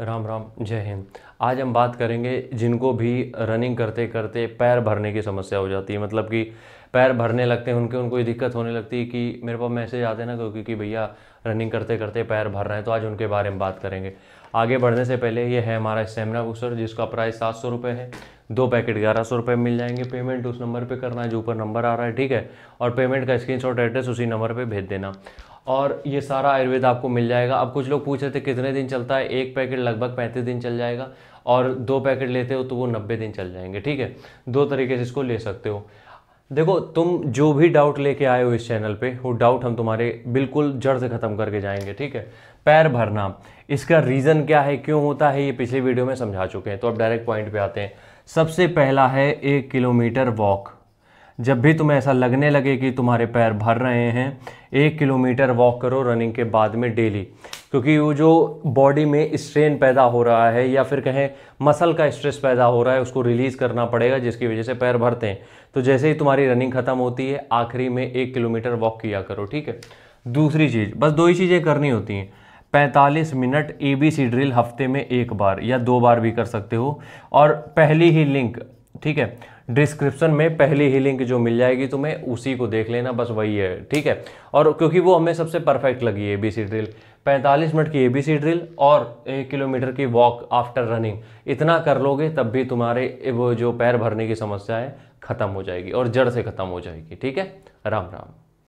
राम राम जय हिंद आज हम बात करेंगे जिनको भी रनिंग करते करते पैर भरने की समस्या हो जाती है मतलब कि पैर भरने लगते हैं उनके उनको ये दिक्कत होने लगती है कि मेरे पास मैसेज आते हैं ना क्योंकि कि भैया रनिंग करते करते पैर भर रहे हैं तो आज उनके बारे में बात करेंगे आगे बढ़ने से पहले ये है हमारा स्टेमिना बूस्टर जिसका प्राइस सात सौ रुपये है दो पैकेट ग्यारह सौ रुपये मिल जाएंगे पेमेंट उस नंबर पे करना है जो ऊपर नंबर आ रहा है ठीक है और पेमेंट का स्क्रीनशॉट एड्रेस उसी नंबर पे भेज देना और ये सारा आयुर्वेद आपको मिल जाएगा अब कुछ लोग पूछ रहे थे कितने दिन चलता है एक पैकेट लगभग पैंतीस दिन चल जाएगा और दो पैकेट लेते हो तो वो नब्बे दिन चल जाएंगे ठीक है दो तरीके से इसको ले सकते हो देखो तुम जो भी डाउट लेके आए हो इस चैनल पे वो डाउट हम तुम्हारे बिल्कुल जड़ से ख़त्म करके जाएंगे ठीक है पैर भरना इसका रीज़न क्या है क्यों होता है ये पिछले वीडियो में समझा चुके हैं तो अब डायरेक्ट पॉइंट पे आते हैं सबसे पहला है एक किलोमीटर वॉक जब भी तुम्हें ऐसा लगने लगे कि तुम्हारे पैर भर रहे हैं एक किलोमीटर वॉक करो रनिंग के बाद में डेली क्योंकि वो जो बॉडी में स्ट्रेन पैदा हो रहा है या फिर कहें मसल का स्ट्रेस पैदा हो रहा है उसको रिलीज़ करना पड़ेगा जिसकी वजह से पैर भरते हैं तो जैसे ही तुम्हारी रनिंग ख़त्म होती है आखिरी में एक किलोमीटर वॉक किया करो ठीक है दूसरी चीज़ बस दो ही चीज़ें करनी होती हैं 45 minute A B C drill हफ्ते में एक बार या दो बार भी कर सकते हो और पहली ही लिंक ठीक है डिस्क्रिप्शन में पहली ही लिंक जो मिल जाएगी तुम्हें तो उसी को देख लेना बस वही है ठीक है और क्योंकि वो हमें सबसे परफेक्ट लगी A B C drill 45 minute की ए बी सी ड्रिल और एक किलोमीटर की वॉक आफ्टर रनिंग इतना कर लोगे तब भी तुम्हारे वो जो पैर भरने की समस्या है ख़त्म हो जाएगी और जड़ से ख़त्म हो जाएगी ठीक है राम राम